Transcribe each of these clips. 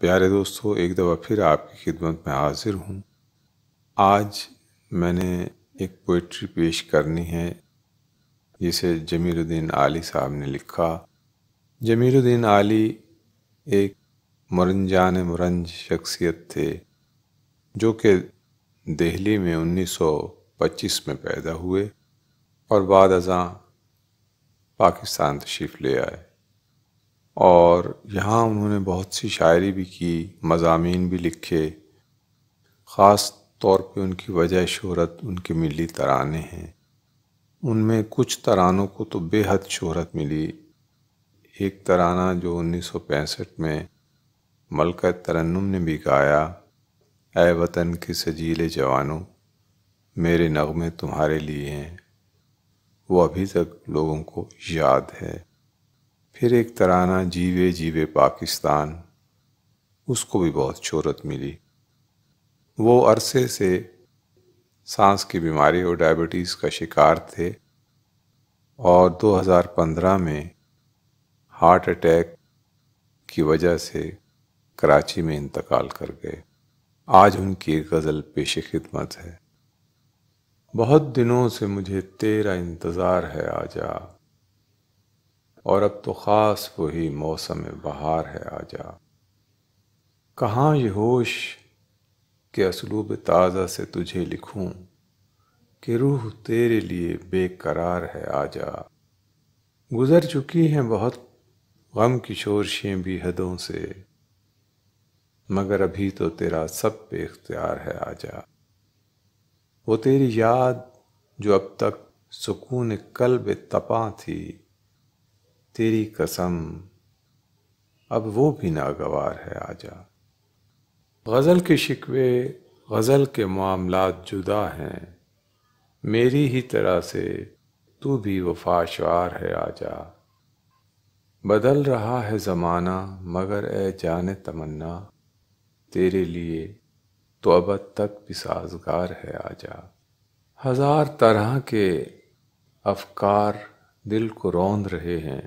प्यारे दोस्तों एक दफ़ा फिर आपकी खिदमत में हाजिर हूँ आज मैंने एक पोइट्री पेश करनी है जिसे जमीरुद्दीन आली साहब ने लिखा जमीरुद्दीन आली एक मुरंजान मुरंज शख्सियत थे जो कि दिल्ली में 1925 में पैदा हुए और बाद अजा पाकिस्तान तशीफ ले आए और यहाँ उन्होंने बहुत सी शायरी भी की मजामी भी लिखे ख़ास तौर पे उनकी वजह शहरत उनके मिली तराने हैं उनमें कुछ तरानों को तो बेहद शहरत मिली एक तराना जो 1965 में मलका तरन्नुम ने भी गाया ए वतन के सजीले जवानों मेरे नगमे तुम्हारे लिए हैं वो अभी तक लोगों को याद है फिर एक तराना जीवे जीवे पाकिस्तान उसको भी बहुत शोहरत मिली वो अरसे से सांस की बीमारी और डायबिटीज़ का शिकार थे और 2015 में हार्ट अटैक की वजह से कराची में इंतकाल कर गए आज उनकी गज़ल पेश खिदमत है बहुत दिनों से मुझे तेरा इंतज़ार है आजा और अब तो ख़ास वही मौसम बहार है आजा कहाँ ये होश के असलूब ताज़ा से तुझे लिखूं कि रूह तेरे लिए बेकरार है आजा गुज़र चुकी हैं बहुत गम की शोरशें भी हदों से मगर अभी तो तेरा सब पे इख्तियार है आजा वो तेरी याद जो अब तक सुकून कल्ब तपा थी तेरी कसम अब वो भी नागवार है आजा गज़ल के शिकवे गज़ल के मामला जुदा हैं मेरी ही तरह से तू भी वफाशवार है आजा बदल रहा है ज़माना मगर ए जान तमन्ना तेरे लिए तो अब तक भी साजगार है आजा हज़ार तरह के अफकार दिल को रौंद रहे हैं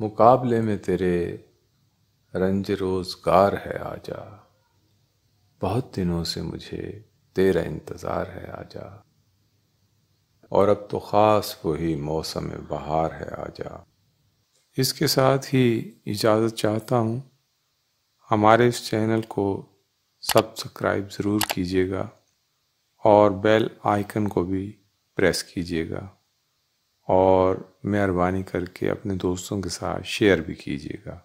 मुकाबले में तेरे रंज रोजगार है आजा बहुत दिनों से मुझे तेरा इंतज़ार है आजा और अब तो ख़ास वही मौसम बहार है आजा इसके साथ ही इजाज़त चाहता हूँ हमारे इस चैनल को सब्सक्राइब ज़रूर कीजिएगा और बेल आइकन को भी प्रेस कीजिएगा और मेहरबानी करके अपने दोस्तों के साथ शेयर भी कीजिएगा